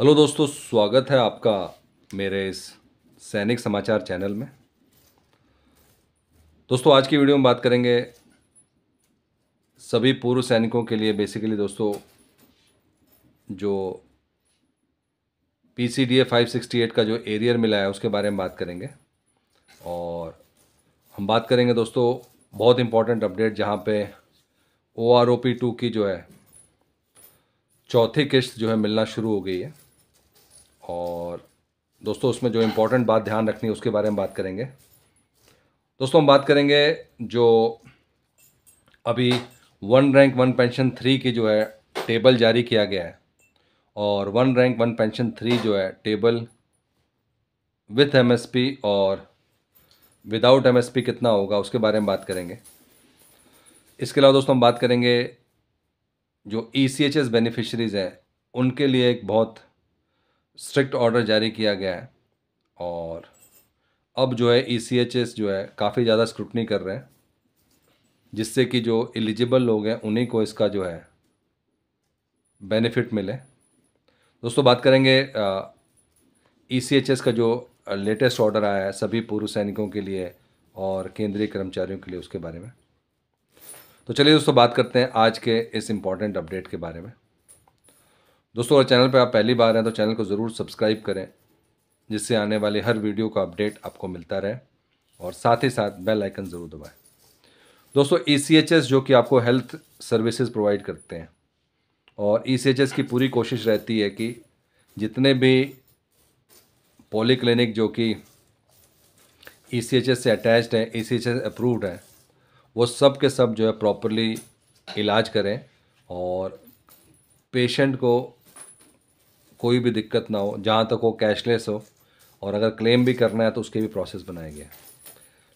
hello दोस्तों स्वागत है आपका मेरे इस सैनिक समाचार चैनल में दोस्तों आज की वीडियो में बात करेंगे सभी पूर्व सैनिकों के लिए बेसिकली दोस्तों जो P C D A five sixty eight का जो एरियर मिला है उसके बारे में बात करेंगे और हम बात करेंगे दोस्तों बहुत इम्पोर्टेंट अपडेट जहाँ पे O R O P two की जो है चौथी किस्त जो है मिलना शुरू हो गई है और दोस्तों उसमें जो इम्पोर्टेंट बात ध्यान रखनी है उसके बारे में बात करेंगे दोस्तों हम बात करेंगे जो अभी one rank one pension three की जो है टेबल जारी किया गया है और one rank one pension three जो है टेबल विथ एमएसपी और विदाउट एमएसपी कितना होगा उसके बारे में बात करेंगे इसके अलावा दोस्तों हम बात करेंगे जो E C H S beneficiaries हैं उनके लिए एक बहुत स्ट्रिक्ट ऑर्डर जारी किया गया है और अब जो है ई e जो है काफ़ी ज़्यादा स्क्रूटनी कर रहे हैं जिससे कि जो एलिजिबल लोग हैं उन्हीं को इसका जो है बेनिफिट मिले दोस्तों बात करेंगे ई e का जो लेटेस्ट ऑर्डर आया है सभी पूर्व सैनिकों के लिए और केंद्रीय कर्मचारियों के लिए उसके बारे में तो चलिए दोस्तों बात करते हैं आज के इस इम्पॉर्टेंट अपडेट के बारे में दोस्तों अगर चैनल पर आप पहली बार हैं तो चैनल को ज़रूर सब्सक्राइब करें जिससे आने वाले हर वीडियो का अपडेट आपको मिलता रहे और साथ ही साथ बेल आइकन ज़रूर दबाएं दोस्तों ई e जो कि आपको हेल्थ सर्विसेज प्रोवाइड करते हैं और ई e की पूरी कोशिश रहती है कि जितने भी पोली क्लिनिक जो कि ई e से अटैच्ड हैं ई अप्रूव्ड हैं वो सब के सब जो है प्रॉपरली इलाज करें और पेशेंट को कोई भी दिक्कत ना हो जहाँ तक हो कैशलेस हो और अगर क्लेम भी करना है तो उसके भी प्रोसेस बनाए गए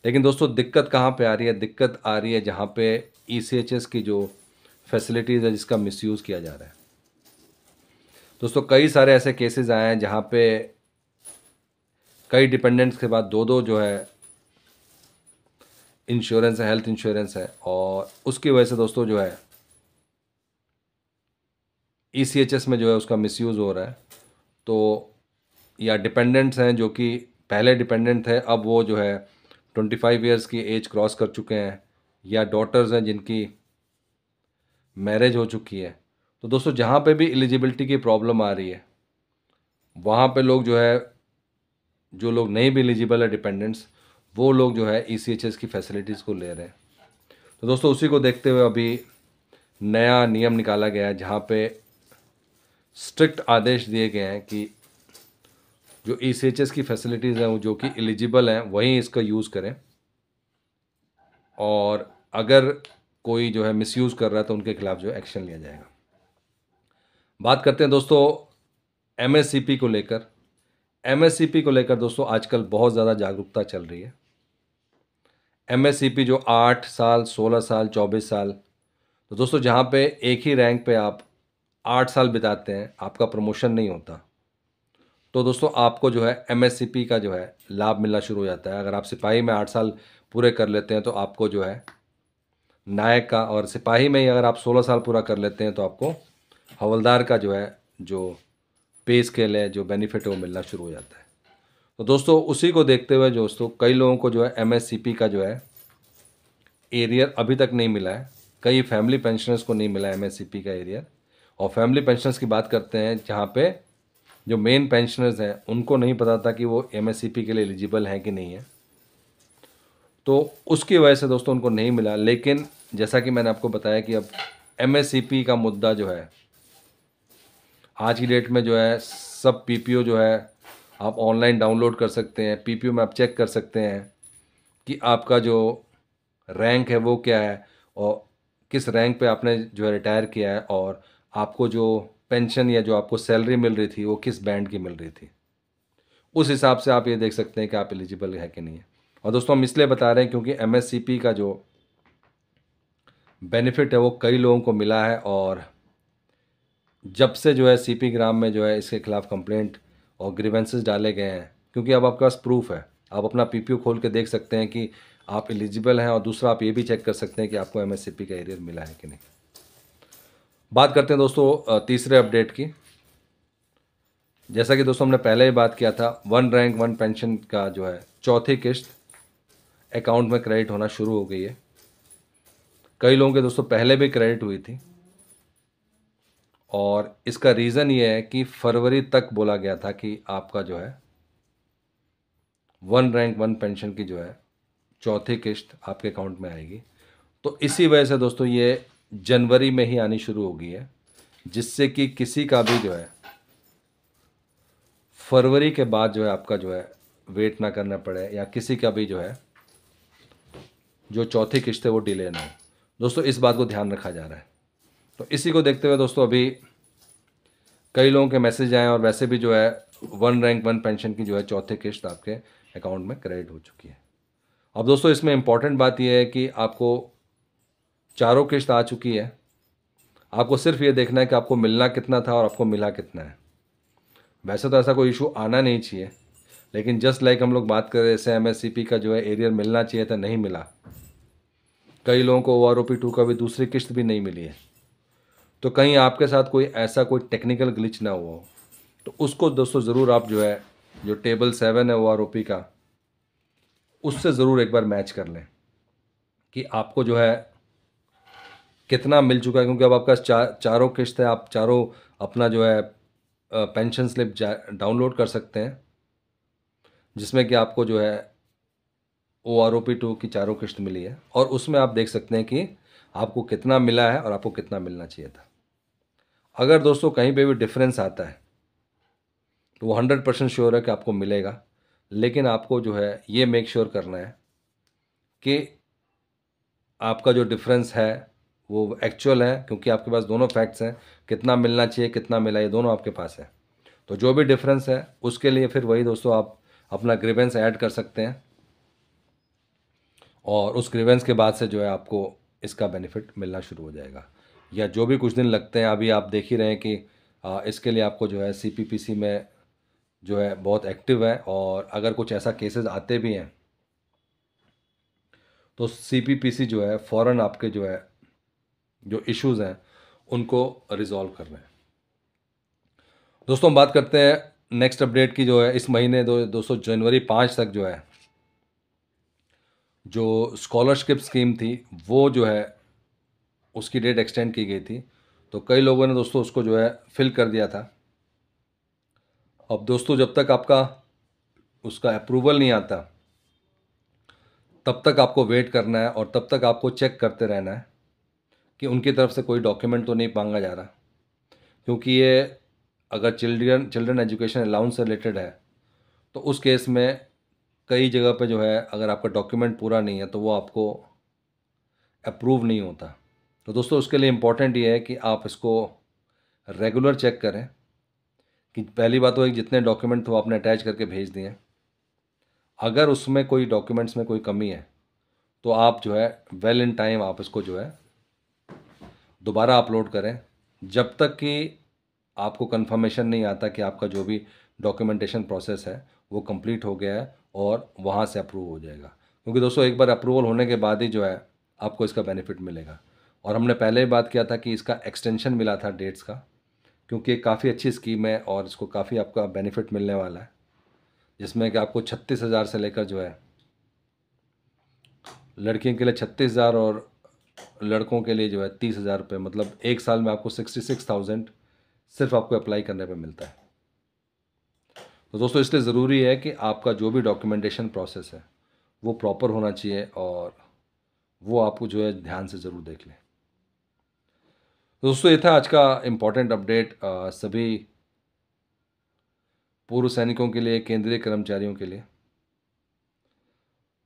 लेकिन दोस्तों दिक्कत कहाँ पे आ रही है दिक्कत आ रही है जहाँ पे ई e की जो फैसिलिटीज़ है जिसका मिस किया जा रहा है दोस्तों कई सारे ऐसे केसेस आए हैं जहाँ पे कई डिपेंडेंट्स के बाद दो दो जो है इंश्योरेंस है हेल्थ इंश्योरेंस है और उसकी वजह से दोस्तों जो है ई सी एच एस में जो है उसका यूज़ हो रहा है तो या डिपेंडेंट्स हैं जो कि पहले डिपेंडेंट थे अब वो जो है ट्वेंटी फाइव ईयर्स की एज क्रॉस कर चुके हैं या डॉटर्स हैं जिनकी मैरिज हो चुकी है तो दोस्तों जहाँ पे भी एलिजिबिलिटी की प्रॉब्लम आ रही है वहाँ पे लोग जो है जो लोग नहीं भी एलिजिबल है डिपेंडेंट्स वो लोग जो है ई e की फैसिलिटीज़ को ले रहे हैं तो दोस्तों उसी को देखते हुए अभी नया नियम निकाला गया है जहाँ पे स्ट्रिक्ट आदेश दिए गए हैं कि जो ई सी एच एस की फैसिलिटीज़ हैं वो जो कि एलिजिबल हैं वहीं इसका यूज़ करें और अगर कोई जो है मिसयूज़ कर रहा है तो उनके खिलाफ़ जो एक्शन लिया जाएगा बात करते हैं दोस्तों एम को लेकर एम को लेकर दोस्तों आजकल बहुत ज़्यादा जागरूकता चल रही है एम जो आठ साल सोलह साल चौबीस साल तो दोस्तों जहाँ पे एक ही रैंक पे आप आठ साल बिताते हैं आपका प्रमोशन नहीं होता तो दोस्तों आपको जो है एम का जो है लाभ मिलना शुरू हो जाता है अगर आप सिपाही में आठ साल पूरे कर लेते हैं तो आपको जो है नायक का और सिपाही में ही अगर आप सोलह साल पूरा कर लेते हैं तो आपको हवलदार का जो है जो पे स्केल है जो बेनिफिट है वो मिलना शुरू हो जाता है तो दोस्तों उसी को देखते हुए दोस्तों कई लोगों को जो है एम का जो है एरियर e e अभी तक नहीं मिला है कई फैमिली पेंशनर्स को नहीं मिला एम का एरियर और फैमिली पेंशनर्स की बात करते हैं जहाँ पे जो मेन पेंशनर्स हैं उनको नहीं पता था कि वो एम के लिए एलिजिबल हैं कि नहीं है तो उसकी वजह से दोस्तों उनको नहीं मिला लेकिन जैसा कि मैंने आपको बताया कि अब एम का मुद्दा जो है आज की डेट में जो है सब पी जो है आप ऑनलाइन डाउनलोड कर सकते हैं पी में आप चेक कर सकते हैं कि आपका जो रैंक है वो क्या है और किस रैंक पे आपने जो है रिटायर किया है और आपको जो पेंशन या जो आपको सैलरी मिल रही थी वो किस बैंड की मिल रही थी उस हिसाब से आप ये देख सकते हैं कि आप एलिजिबल है कि नहीं है और दोस्तों हम इसलिए बता रहे हैं क्योंकि एम का जो बेनिफिट है वो कई लोगों को मिला है और जब से जो है सी ग्राम में जो है इसके खिलाफ कंप्लेंट और ग्रीवेंसेज डाले गए हैं क्योंकि अब आपके पास प्रूफ है आप अपना पी खोल के देख सकते हैं कि आप एलिजिबल हैं और दूसरा आप ये भी चेक कर सकते हैं कि आपको एम का एरियर मिला है कि नहीं बात करते हैं दोस्तों तीसरे अपडेट की जैसा कि दोस्तों हमने पहले ही बात किया था वन रैंक वन पेंशन का जो है चौथी किस्त अकाउंट में क्रेडिट होना शुरू हो गई है कई लोगों के दोस्तों पहले भी क्रेडिट हुई थी और इसका रीज़न ये है कि फरवरी तक बोला गया था कि आपका जो है वन रैंक वन पेंशन की जो है चौथी किस्त आपके अकाउंट में आएगी तो इसी वजह से दोस्तों ये जनवरी में ही आनी शुरू हो गई है जिससे कि किसी का भी जो है फरवरी के बाद जो है आपका जो है वेट ना करना पड़े या किसी का भी जो है जो चौथी किस्त है वो डिले ना हो दोस्तों इस बात को ध्यान रखा जा रहा है तो इसी को देखते हुए दोस्तों अभी कई लोगों के मैसेज आए और वैसे भी जो है वन रैंक वन पेंशन की जो है चौथी किस्त आपके अकाउंट में क्रेडिट हो चुकी है अब दोस्तों इसमें इम्पॉर्टेंट बात यह है कि आपको चारों किस्त आ चुकी है आपको सिर्फ ये देखना है कि आपको मिलना कितना था और आपको मिला कितना है वैसे तो ऐसा कोई इशू आना नहीं चाहिए लेकिन जस्ट लाइक हम लोग बात कर रहे थे एस का जो है एरियर मिलना चाहिए था नहीं मिला कई लोगों को O R O P two का भी दूसरी किस्त भी नहीं मिली है तो कहीं आपके साथ कोई ऐसा कोई टेक्निकल ग्लिच ना हुआ हो तो उसको दोस्तों ज़रूर आप जो है जो टेबल सेवन है ओ आर ओ पी का उससे ज़रूर एक बार मैच कर लें कि आपको जो है कितना मिल चुका है क्योंकि अब आपका चार चारों किस्त है आप चारों अपना जो है पेंशन स्लिप डाउनलोड कर सकते हैं जिसमें कि आपको जो है O R O P two की चारों किस्त मिली है और उसमें आप देख सकते हैं कि आपको कितना मिला है और आपको कितना मिलना चाहिए था अगर दोस्तों कहीं पे भी डिफरेंस आता है तो वो हंड्रेड परसेंट श्योर है कि आपको मिलेगा लेकिन आपको जो है ये मेक श्योर sure करना है कि आपका जो डिफरेंस है वो एक्चुअल है क्योंकि आपके पास दोनों फैक्ट्स हैं कितना मिलना चाहिए कितना मिला ये दोनों आपके पास है तो जो भी डिफरेंस है उसके लिए फिर वही दोस्तों आप अपना ग्रीवेंस ऐड कर सकते हैं और उस ग्रीवेंस के बाद से जो है आपको इसका बेनिफिट मिलना शुरू हो जाएगा या जो भी कुछ दिन लगते हैं अभी आप देख ही रहे हैं कि इसके लिए आपको जो है सी में जो है बहुत एक्टिव है और अगर कुछ ऐसा केसेस आते भी हैं तो सी जो है फ़ौर आपके जो है जो इश्यूज़ हैं उनको रिजॉल्व करना है दोस्तों हम बात करते हैं नेक्स्ट अपडेट की जो है इस महीने दो दोस्तों जनवरी पाँच तक जो है जो स्कॉलरशिप स्कीम थी वो जो है उसकी डेट एक्सटेंड की गई थी तो कई लोगों ने दोस्तों उसको जो है फिल कर दिया था अब दोस्तों जब तक आपका उसका अप्रूवल नहीं आता तब तक आपको वेट करना है और तब तक आपको चेक करते रहना है कि उनकी तरफ से कोई डॉक्यूमेंट तो नहीं मांगा जा रहा क्योंकि ये अगर चिल्ड्रन चिल्ड्रन एजुकेशन अलाउंस से रिलेटेड है तो उस केस में कई जगह पे जो है अगर आपका डॉक्यूमेंट पूरा नहीं है तो वो आपको अप्रूव नहीं होता तो दोस्तों उसके लिए इम्पॉर्टेंट ये है कि आप इसको रेगुलर चेक करें कि पहली बात तो एक जितने डॉक्यूमेंट थे वो आपने अटैच करके भेज दिए अगर उसमें कोई डॉक्यूमेंट्स में कोई कमी है तो आप जो है वेल इन टाइम आप इसको जो है दोबारा अपलोड करें जब तक कि आपको कंफर्मेशन नहीं आता कि आपका जो भी डॉक्यूमेंटेशन प्रोसेस है वो कंप्लीट हो गया है और वहाँ से अप्रूव हो जाएगा क्योंकि दोस्तों एक बार अप्रूवल होने के बाद ही जो है आपको इसका बेनिफिट मिलेगा और हमने पहले ही बात किया था कि इसका एक्सटेंशन मिला था डेट्स का क्योंकि काफ़ी अच्छी स्कीम है और इसको काफ़ी आपका बेनिफिट मिलने वाला है जिसमें कि आपको छत्तीस हज़ार से लेकर जो है लड़कियों के लिए छत्तीस हज़ार और लड़कों के लिए जो है तीस हज़ार रुपये मतलब एक साल में आपको सिक्सटी सिक्स थाउजेंड सिर्फ आपको अप्लाई करने पर मिलता है तो दोस्तों इसलिए ज़रूरी है कि आपका जो भी डॉक्यूमेंटेशन प्रोसेस है वो प्रॉपर होना चाहिए और वो आपको जो है ध्यान से ज़रूर देख लें तो दोस्तों ये था आज का इम्पोर्टेंट अपडेट सभी पूर्व सैनिकों के लिए केंद्रीय कर्मचारियों के लिए